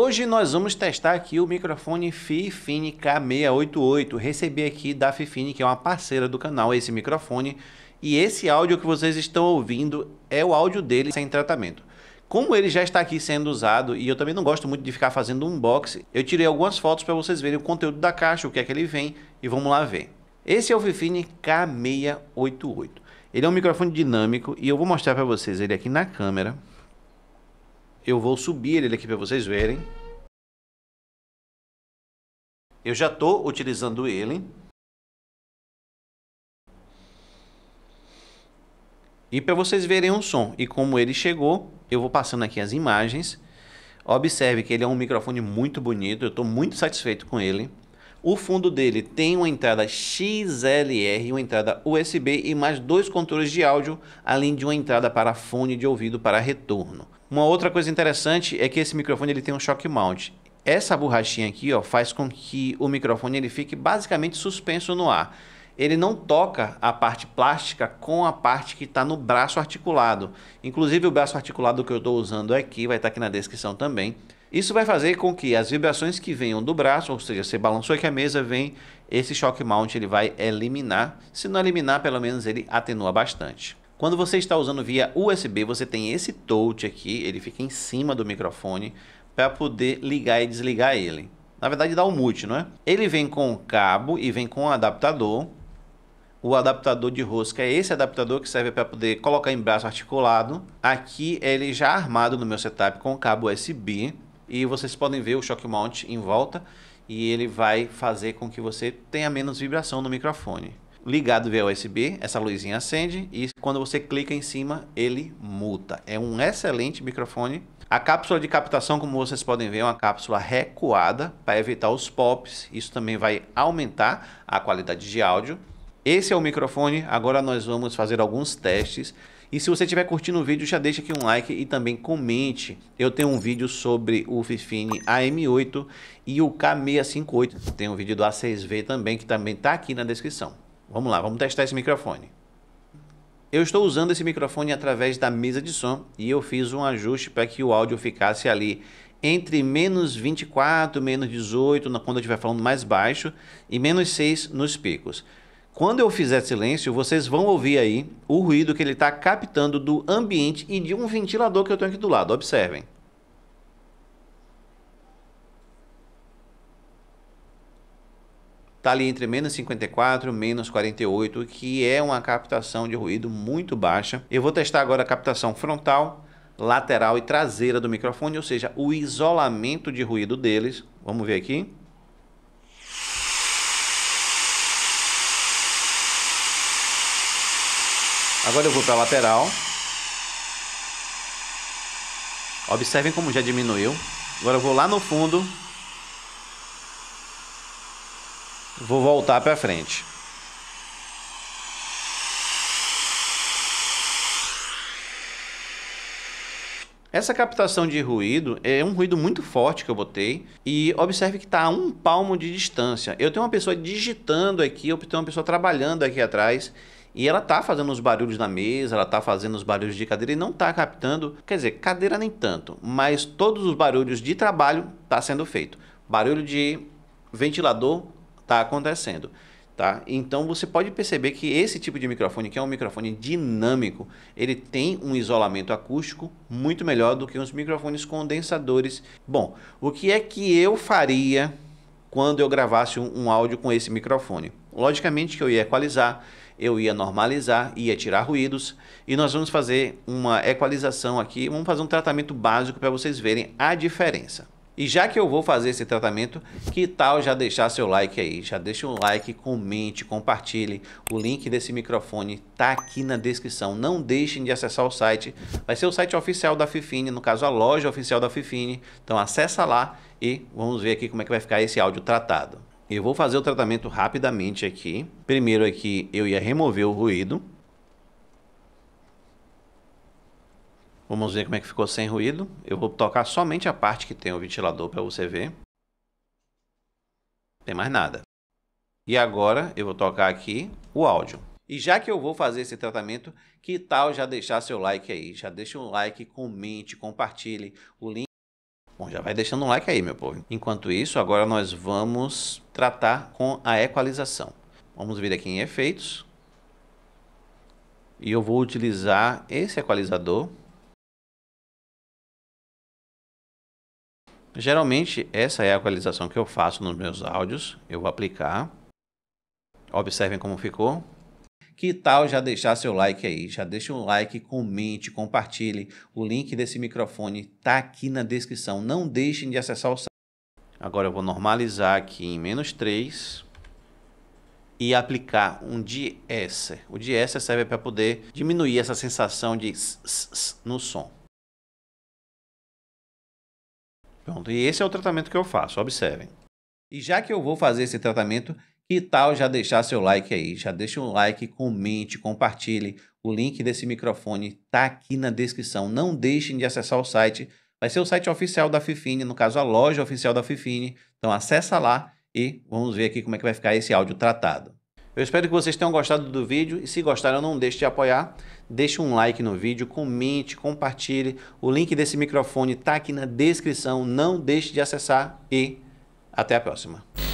Hoje nós vamos testar aqui o microfone Fifine K688. Recebi aqui da Fifine, que é uma parceira do canal, esse microfone. E esse áudio que vocês estão ouvindo é o áudio dele sem tratamento. Como ele já está aqui sendo usado e eu também não gosto muito de ficar fazendo unboxing, eu tirei algumas fotos para vocês verem o conteúdo da caixa, o que é que ele vem e vamos lá ver. Esse é o Fifine K688. Ele é um microfone dinâmico e eu vou mostrar para vocês ele aqui na câmera. Eu vou subir ele aqui para vocês verem. Eu já estou utilizando ele. E para vocês verem o som e como ele chegou, eu vou passando aqui as imagens. Observe que ele é um microfone muito bonito, eu estou muito satisfeito com ele. O fundo dele tem uma entrada XLR, uma entrada USB e mais dois controles de áudio, além de uma entrada para fone de ouvido para retorno. Uma outra coisa interessante é que esse microfone ele tem um shock mount. Essa borrachinha aqui ó, faz com que o microfone ele fique basicamente suspenso no ar ele não toca a parte plástica com a parte que está no braço articulado. Inclusive, o braço articulado que eu estou usando aqui vai estar tá aqui na descrição também. Isso vai fazer com que as vibrações que venham do braço, ou seja, você balançou aqui a mesa vem, esse shock mount ele vai eliminar. Se não eliminar, pelo menos ele atenua bastante. Quando você está usando via USB, você tem esse touch aqui, ele fica em cima do microfone para poder ligar e desligar ele. Na verdade, dá o um mute, não é? Ele vem com o cabo e vem com o adaptador o adaptador de rosca é esse adaptador que serve para poder colocar em braço articulado. Aqui ele é já armado no meu setup com cabo USB e vocês podem ver o shock mount em volta e ele vai fazer com que você tenha menos vibração no microfone. Ligado via USB, essa luzinha acende e quando você clica em cima ele muta. É um excelente microfone. A cápsula de captação, como vocês podem ver, é uma cápsula recuada para evitar os pops. Isso também vai aumentar a qualidade de áudio. Esse é o microfone. Agora nós vamos fazer alguns testes. E se você estiver curtindo o vídeo, já deixa aqui um like e também comente. Eu tenho um vídeo sobre o Fifine AM8 e o K658. Tem um vídeo do A6V também, que também está aqui na descrição. Vamos lá, vamos testar esse microfone. Eu estou usando esse microfone através da mesa de som e eu fiz um ajuste para que o áudio ficasse ali entre menos 24, menos 18, quando eu estiver falando mais baixo, e menos 6 nos picos. Quando eu fizer silêncio, vocês vão ouvir aí o ruído que ele está captando do ambiente e de um ventilador que eu tenho aqui do lado. Observem. Está ali entre menos 54 e menos 48, que é uma captação de ruído muito baixa. Eu vou testar agora a captação frontal, lateral e traseira do microfone, ou seja, o isolamento de ruído deles. Vamos ver aqui. Agora eu vou para a lateral. Observem como já diminuiu. Agora eu vou lá no fundo. Vou voltar para frente. Essa captação de ruído é um ruído muito forte que eu botei e observe que está a um palmo de distância. Eu tenho uma pessoa digitando aqui, eu tenho uma pessoa trabalhando aqui atrás e ela tá fazendo os barulhos na mesa, ela tá fazendo os barulhos de cadeira e não tá captando, quer dizer, cadeira nem tanto, mas todos os barulhos de trabalho tá sendo feito. Barulho de ventilador tá acontecendo. Tá? Então você pode perceber que esse tipo de microfone, que é um microfone dinâmico, ele tem um isolamento acústico muito melhor do que os microfones condensadores. Bom, o que é que eu faria quando eu gravasse um, um áudio com esse microfone? Logicamente que eu ia equalizar, eu ia normalizar, ia tirar ruídos e nós vamos fazer uma equalização aqui, vamos fazer um tratamento básico para vocês verem a diferença. E já que eu vou fazer esse tratamento, que tal já deixar seu like aí? Já deixa um like, comente, compartilhe. O link desse microfone está aqui na descrição. Não deixem de acessar o site. Vai ser o site oficial da Fifine, no caso a loja oficial da Fifine. Então acessa lá e vamos ver aqui como é que vai ficar esse áudio tratado. Eu vou fazer o tratamento rapidamente aqui. Primeiro aqui é eu ia remover o ruído. Vamos ver como é que ficou sem ruído. Eu vou tocar somente a parte que tem o ventilador para você ver. Não tem mais nada. E agora eu vou tocar aqui o áudio. E já que eu vou fazer esse tratamento, que tal já deixar seu like aí? Já deixa um like, comente, compartilhe. O link Bom, já vai deixando um like aí, meu povo. Enquanto isso, agora nós vamos tratar com a equalização. Vamos vir aqui em efeitos. E eu vou utilizar esse equalizador. Geralmente, essa é a equalização que eu faço nos meus áudios. Eu vou aplicar. Observem como ficou. Que tal já deixar seu like aí? Já deixa um like, comente, compartilhe. O link desse microfone tá aqui na descrição. Não deixem de acessar o site. Agora eu vou normalizar aqui em menos 3 e aplicar um de-esser. O de-esser serve para poder diminuir essa sensação de no som. Pronto, e esse é o tratamento que eu faço, observem. E já que eu vou fazer esse tratamento, que tal já deixar seu like aí? Já deixa um like, comente, compartilhe. O link desse microfone tá aqui na descrição. Não deixem de acessar o site. Vai ser o site oficial da Fifine, no caso a loja oficial da Fifine. Então acessa lá e vamos ver aqui como é que vai ficar esse áudio tratado. Eu espero que vocês tenham gostado do vídeo e se gostaram não deixe de apoiar, deixe um like no vídeo, comente, compartilhe. O link desse microfone está aqui na descrição, não deixe de acessar e até a próxima.